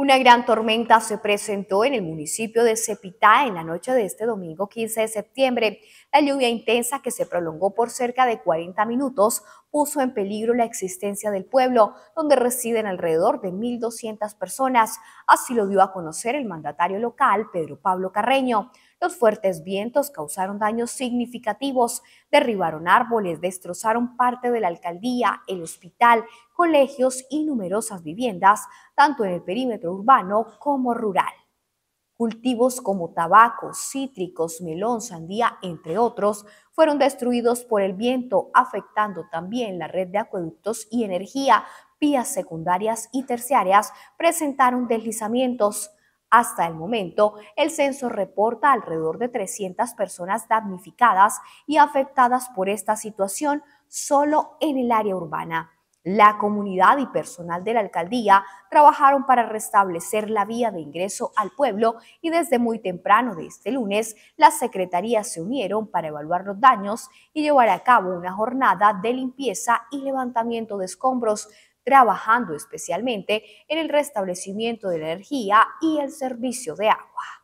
Una gran tormenta se presentó en el municipio de Cepitá en la noche de este domingo 15 de septiembre. La lluvia intensa que se prolongó por cerca de 40 minutos puso en peligro la existencia del pueblo, donde residen alrededor de 1.200 personas. Así lo dio a conocer el mandatario local, Pedro Pablo Carreño. Los fuertes vientos causaron daños significativos, derribaron árboles, destrozaron parte de la alcaldía, el hospital, colegios y numerosas viviendas, tanto en el perímetro urbano como rural. Cultivos como tabaco, cítricos, melón, sandía, entre otros, fueron destruidos por el viento, afectando también la red de acueductos y energía. Vías secundarias y terciarias presentaron deslizamientos. Hasta el momento, el censo reporta alrededor de 300 personas damnificadas y afectadas por esta situación solo en el área urbana. La comunidad y personal de la alcaldía trabajaron para restablecer la vía de ingreso al pueblo y desde muy temprano de este lunes las secretarías se unieron para evaluar los daños y llevar a cabo una jornada de limpieza y levantamiento de escombros, trabajando especialmente en el restablecimiento de la energía y el servicio de agua.